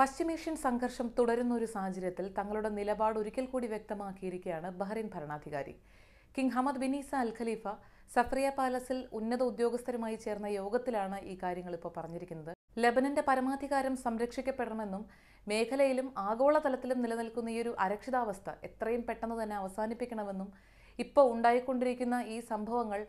പശ്ചിമേഷ്യൻ സംഘർഷം തുടരുന്ന ഒരു സാഹചര്യത്തിൽ തങ്ങളുടെ നിലപാട് ഒരിക്കൽ കൂടി വ്യക്തമാക്കിയിരിക്കുകയാണ് ബഹ്റിൻ ഭരണാധികാരി king Hamad bin Isa Al Khalifa Safriya പാലസിൽ ഉന്നത ഉദ്യോഗസ്ഥരുമായി ചേർന്ന യോഗത്തിലാണ് ഈ കാര്യങ്ങൾ ഇപ്പോൾ പറഞ്ഞിരിക്കുന്നത് ലബനന്റെ പരമാധികാരം സംരക്ഷിക്കപ്പെടണമെന്നും മേഖലയിലും ആഗോളതലത്തിലും നിലനിൽക്കുന്ന ഈ ഒരു അരക്ഷിതാവസ്ഥ എത്രയും പെട്ടെന്ന് തന്നെ അവസാനിപ്പിക്കണമെന്നും ഇപ്പോൾ ഉണ്ടായിക്കൊണ്ടിരിക്കുന്ന ഈ സംഭവങ്ങൾ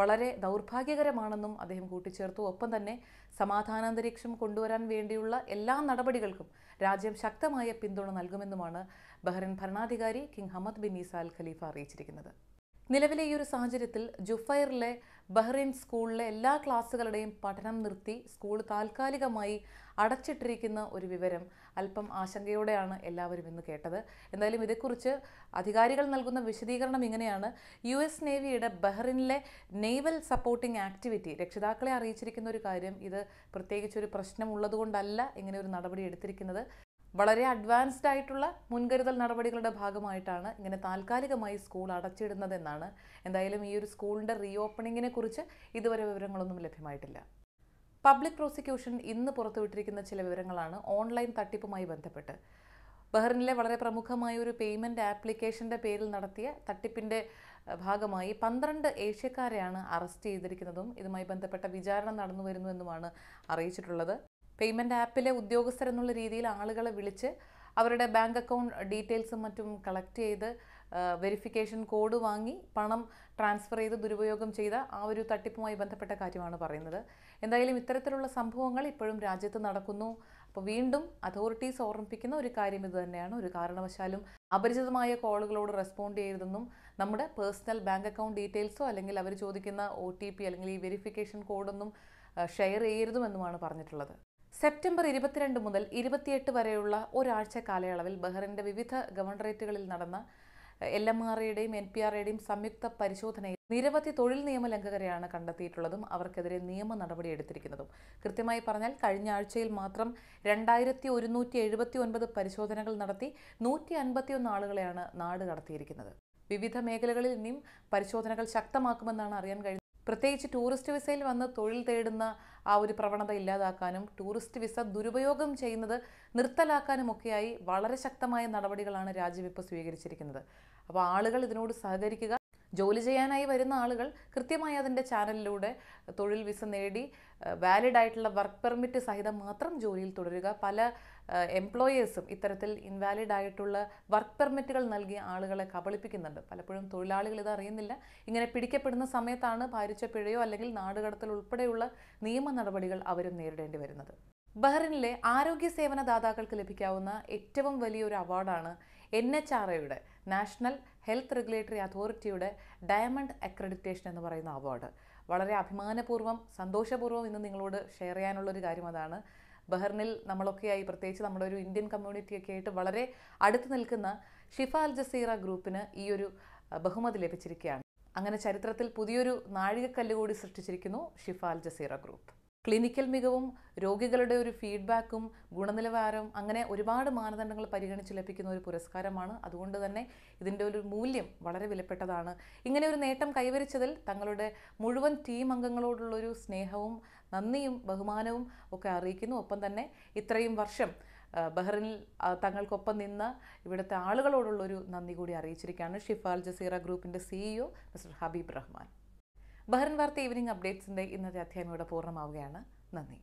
വളരെ ദൗർഭാഗ്യകരമാണെന്നും അദ്ദേഹം കൂട്ടിച്ചേർത്തു ഒപ്പം തന്നെ സമാധാനാന്തരീക്ഷം കൊണ്ടുവരാൻ വേണ്ടിയുള്ള എല്ലാ നടപടികൾക്കും രാജ്യം ശക്തമായ പിന്തുണ നൽകുമെന്നുമാണ് ബഹ്റിൻ ഭരണാധികാരി king Hamad bin Isa Khalifa അറിയിച്ചിരിക്കുന്നത് നിലവിലെ ഈ ഒരു സാഹചര്യത്തിൽ ജുഫൈറിലെ ബഹ്റൈൻ സ്കൂളിലെ എല്ലാ ക്ലാസ്സുകളുടെയും പഠനം നിർത്തി സ്കൂൾ താൽക്കാലികമായി അടച്ചിട്ടിരിക്കുന്ന ഒരു വിവരം അല്പം ആശങ്കയോടെയാണ് എല്ലാവരും ഇന്ന് കേട്ടത് എന്തായാലും ഇതേക്കുറിച്ച് അധികാരികൾ നൽകുന്ന വിശദീകരണം ഇങ്ങനെയാണ് യു എസ് നേവിയുടെ ബഹ്റിനിലെ നേവൽ സപ്പോർട്ടിംഗ് ആക്ടിവിറ്റി രക്ഷിതാക്കളെ അറിയിച്ചിരിക്കുന്ന ഒരു കാര്യം ഇത് പ്രത്യേകിച്ച് ഒരു പ്രശ്നം ഉള്ളതുകൊണ്ടല്ല ഇങ്ങനെ ഒരു നടപടി എടുത്തിരിക്കുന്നത് വളരെ അഡ്വാൻസ്ഡ് ആയിട്ടുള്ള മുൻകരുതൽ നടപടികളുടെ ഭാഗമായിട്ടാണ് ഇങ്ങനെ താൽക്കാലികമായി സ്കൂൾ അടച്ചിടുന്നതെന്നാണ് എന്തായാലും ഈ ഒരു സ്കൂളിൻ്റെ റീഓപ്പണിങ്ങിനെ കുറിച്ച് ഇതുവരെ വിവരങ്ങളൊന്നും ലഭ്യമായിട്ടില്ല പബ്ലിക് പ്രോസിക്യൂഷൻ ഇന്ന് പുറത്തുവിട്ടിരിക്കുന്ന ചില വിവരങ്ങളാണ് ഓൺലൈൻ തട്ടിപ്പുമായി ബന്ധപ്പെട്ട് ബഹ്റിനിലെ വളരെ പ്രമുഖമായ ഒരു പേയ്മെൻറ്റ് ആപ്ലിക്കേഷൻ്റെ പേരിൽ നടത്തിയ തട്ടിപ്പിൻ്റെ ഭാഗമായി പന്ത്രണ്ട് ഏഷ്യക്കാരെയാണ് അറസ്റ്റ് ചെയ്തിരിക്കുന്നതും ഇതുമായി ബന്ധപ്പെട്ട വിചാരണ നടന്നു വരുന്നുവെന്നുമാണ് അറിയിച്ചിട്ടുള്ളത് പേയ്മെൻറ്റ് ആപ്പിലെ ഉദ്യോഗസ്ഥർ എന്നുള്ള രീതിയിൽ ആളുകളെ വിളിച്ച് അവരുടെ ബാങ്ക് അക്കൗണ്ട് ഡീറ്റെയിൽസും മറ്റും കളക്ട് ചെയ്ത് വെരിഫിക്കേഷൻ കോഡ് വാങ്ങി പണം ട്രാൻസ്ഫർ ചെയ്ത് ദുരുപയോഗം ചെയ്ത ആ ഒരു തട്ടിപ്പുമായി ബന്ധപ്പെട്ട കാര്യമാണ് പറയുന്നത് എന്തായാലും ഇത്തരത്തിലുള്ള സംഭവങ്ങൾ ഇപ്പോഴും രാജ്യത്ത് നടക്കുന്നു അപ്പോൾ വീണ്ടും അതോറിറ്റീസ് ഓർമ്മിപ്പിക്കുന്ന ഒരു കാര്യം ഇത് തന്നെയാണ് ഒരു കാരണവശാലും അപരിചിതമായ കോളുകളോട് റെസ്പോണ്ട് ചെയ്യരുതെന്നും നമ്മുടെ പേഴ്സണൽ ബാങ്ക് അക്കൗണ്ട് ഡീറ്റെയിൽസോ അല്ലെങ്കിൽ അവർ ചോദിക്കുന്ന ഒ അല്ലെങ്കിൽ ഈ വെരിഫിക്കേഷൻ കോഡൊന്നും ഷെയർ ചെയ്യരുതുമെന്നുമാണ് പറഞ്ഞിട്ടുള്ളത് സെപ്റ്റംബർ ഇരുപത്തിരണ്ട് മുതൽ ഇരുപത്തിയെട്ട് വരെയുള്ള ഒരാഴ്ച കാലയളവിൽ ബഹ്റിൻ്റെ വിവിധ ഗവർണറേറ്റുകളിൽ നടന്ന എൽ എം ആർഐയുടെയും എൻ പി ആർഐയുടെയും സംയുക്ത പരിശോധനയിൽ നിരവധി തൊഴിൽ നിയമ ലംഘകരെയാണ് കണ്ടെത്തിയിട്ടുള്ളതും അവർക്കെതിരെ നിയമ നടപടി എടുത്തിരിക്കുന്നതും കൃത്യമായി പറഞ്ഞാൽ കഴിഞ്ഞ ആഴ്ചയിൽ മാത്രം രണ്ടായിരത്തി ഒരുന്നൂറ്റി എഴുപത്തി ഒൻപത് പരിശോധനകൾ നടത്തി നൂറ്റി അൻപത്തിയൊന്ന് ആളുകളെയാണ് നാട് കടത്തിയിരിക്കുന്നത് വിവിധ മേഖലകളിൽ ഇനിയും പരിശോധനകൾ ശക്തമാക്കുമെന്നാണ് അറിയാൻ കഴിഞ്ഞത് പ്രത്യേകിച്ച് ടൂറിസ്റ്റ് വിസയിൽ വന്ന് തൊഴിൽ തേടുന്ന ആ ഒരു പ്രവണത ഇല്ലാതാക്കാനും ടൂറിസ്റ്റ് വിസ ദുരുപയോഗം ചെയ്യുന്നത് നിർത്തലാക്കാനുമൊക്കെയായി വളരെ ശക്തമായ നടപടികളാണ് രാജ്യം ഇപ്പോൾ സ്വീകരിച്ചിരിക്കുന്നത് അപ്പോൾ ആളുകൾ ഇതിനോട് സഹകരിക്കുക ജോലി ചെയ്യാനായി വരുന്ന ആളുകൾ കൃത്യമായി അതിൻ്റെ ചാനലിലൂടെ തൊഴിൽ വിസ നേടി വാലിഡ് ആയിട്ടുള്ള വർക്ക് പെർമിറ്റ് സഹിതം മാത്രം ജോലിയിൽ തുടരുക പല എംപ്ലോയേഴ്സും ഇത്തരത്തിൽ ഇൻവാലിഡ് ആയിട്ടുള്ള വർക്ക് പെർമിറ്റുകൾ നൽകിയ ആളുകളെ കബളിപ്പിക്കുന്നുണ്ട് പലപ്പോഴും തൊഴിലാളികൾ ഇത് അറിയുന്നില്ല ഇങ്ങനെ പിടിക്കപ്പെടുന്ന സമയത്താണ് ഭാരിച്ച പിഴയോ അല്ലെങ്കിൽ നാടുകടത്തൽ ഉൾപ്പെടെയുള്ള നിയമ നടപടികൾ അവരും നേരിടേണ്ടി വരുന്നത് ബഹ്റിനിലെ ആരോഗ്യ സേവന ദാതാക്കൾക്ക് ലഭിക്കാവുന്ന ഏറ്റവും വലിയൊരു അവാർഡാണ് എൻ എച്ച് ആർ ഒയുടെ നാഷണൽ ഹെൽത്ത് റെഗുലേറ്ററി അതോറിറ്റിയുടെ ഡയമണ്ട് അക്രഡിറ്റേഷൻ എന്ന് പറയുന്ന അവാർഡ് വളരെ അഭിമാനപൂർവ്വം സന്തോഷപൂർവ്വം ഇന്ന് നിങ്ങളോട് ഷെയർ ചെയ്യാനുള്ളൊരു കാര്യം അതാണ് ബഹ്റിനിൽ നമ്മളൊക്കെയായി പ്രത്യേകിച്ച് നമ്മുടെ ഒരു ഇന്ത്യൻ കമ്മ്യൂണിറ്റിയൊക്കെ ആയിട്ട് വളരെ അടുത്ത് നിൽക്കുന്ന ഷിഫ അൽ ജസീറ ഗ്രൂപ്പിന് ഈ ഒരു ബഹുമതി ലഭിച്ചിരിക്കുകയാണ് അങ്ങനെ ചരിത്രത്തിൽ പുതിയൊരു നാഴികക്കല്ല് കൂടി സൃഷ്ടിച്ചിരിക്കുന്നു Shifa Al Jazeera group clinical മികവും രോഗികളുടെ ഒരു ഫീഡ്ബാക്കും ഗുണനിലവാരവും അങ്ങനെ ഒരുപാട് മാനദണ്ഡങ്ങൾ പരിഗണിച്ച് ലഭിക്കുന്ന ഒരു പുരസ്കാരമാണ് അതുകൊണ്ട് തന്നെ ഇതിൻ്റെ ഒരു മൂല്യം വളരെ വിലപ്പെട്ടതാണ് ഇങ്ങനെ ഒരു നേട്ടം കൈവരിച്ചതിൽ തങ്ങളുടെ മുഴുവൻ ടീം അംഗങ്ങളോടുള്ളൊരു സ്നേഹവും നന്ദിയും ബഹുമാനവും ഒക്കെ അറിയിക്കുന്നു ഒപ്പം തന്നെ ഇത്രയും വർഷം ബഹ്റിനിൽ തങ്ങൾക്കൊപ്പം നിന്ന് ഇവിടുത്തെ ആളുകളോടുള്ളൊരു നന്ദി കൂടി അറിയിച്ചിരിക്കുകയാണ് ഷിഫാൽ ജസീറ ഗ്രൂപ്പിൻ്റെ CEO mister Habeeb Rahman Bahrain വാർത്ത ഈവനിംഗ് അപ്ഡേറ്റ്സിൻ്റെ ഇന്നത്തെ അധ്യായം ഇവിടെ പൂർണ്ണമാവുകയാണ് നന്ദി